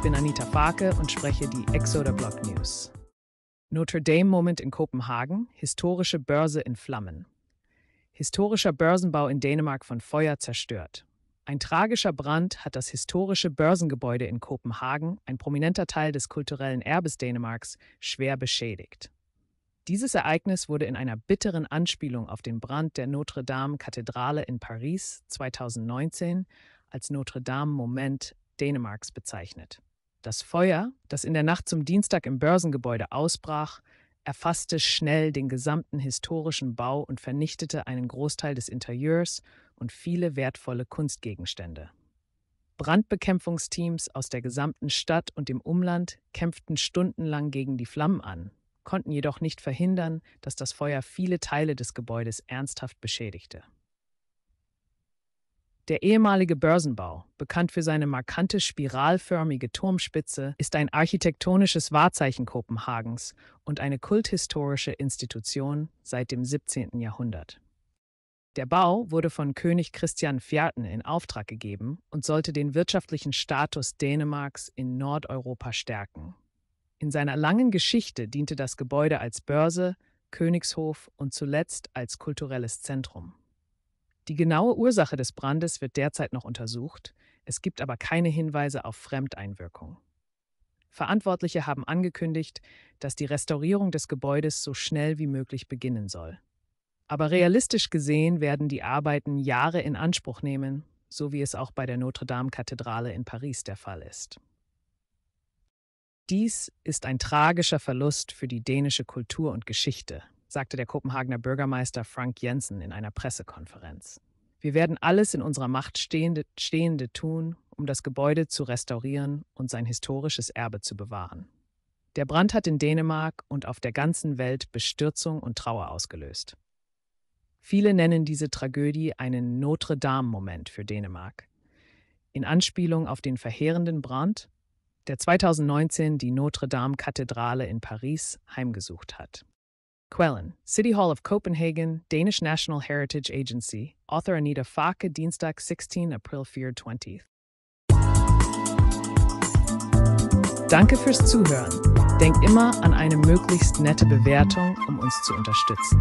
Ich bin Anita Farke und spreche die Exoder Block News. Notre Dame-Moment in Kopenhagen, historische Börse in Flammen. Historischer Börsenbau in Dänemark von Feuer zerstört. Ein tragischer Brand hat das historische Börsengebäude in Kopenhagen, ein prominenter Teil des kulturellen Erbes Dänemarks, schwer beschädigt. Dieses Ereignis wurde in einer bitteren Anspielung auf den Brand der Notre Dame-Kathedrale in Paris 2019 als Notre Dame-Moment Dänemarks bezeichnet. Das Feuer, das in der Nacht zum Dienstag im Börsengebäude ausbrach, erfasste schnell den gesamten historischen Bau und vernichtete einen Großteil des Interieurs und viele wertvolle Kunstgegenstände. Brandbekämpfungsteams aus der gesamten Stadt und dem Umland kämpften stundenlang gegen die Flammen an, konnten jedoch nicht verhindern, dass das Feuer viele Teile des Gebäudes ernsthaft beschädigte. Der ehemalige Börsenbau, bekannt für seine markante spiralförmige Turmspitze, ist ein architektonisches Wahrzeichen Kopenhagens und eine kulthistorische Institution seit dem 17. Jahrhundert. Der Bau wurde von König Christian IV. in Auftrag gegeben und sollte den wirtschaftlichen Status Dänemarks in Nordeuropa stärken. In seiner langen Geschichte diente das Gebäude als Börse, Königshof und zuletzt als kulturelles Zentrum. Die genaue Ursache des Brandes wird derzeit noch untersucht, es gibt aber keine Hinweise auf Fremdeinwirkung. Verantwortliche haben angekündigt, dass die Restaurierung des Gebäudes so schnell wie möglich beginnen soll. Aber hm. realistisch gesehen werden die Arbeiten Jahre in Anspruch nehmen, so wie es auch bei der Notre-Dame-Kathedrale in Paris der Fall ist. Dies ist ein tragischer Verlust für die dänische Kultur und Geschichte sagte der Kopenhagener Bürgermeister Frank Jensen in einer Pressekonferenz. Wir werden alles in unserer Macht Stehende, Stehende tun, um das Gebäude zu restaurieren und sein historisches Erbe zu bewahren. Der Brand hat in Dänemark und auf der ganzen Welt Bestürzung und Trauer ausgelöst. Viele nennen diese Tragödie einen Notre-Dame-Moment für Dänemark. In Anspielung auf den verheerenden Brand, der 2019 die Notre-Dame-Kathedrale in Paris heimgesucht hat. Quellen, City Hall of Copenhagen, Danish National Heritage Agency, author Anita Fake, Dienstag, 16 April 420. Danke fürs Zuhören. Denk immer an eine möglichst nette Bewertung, um uns zu unterstützen.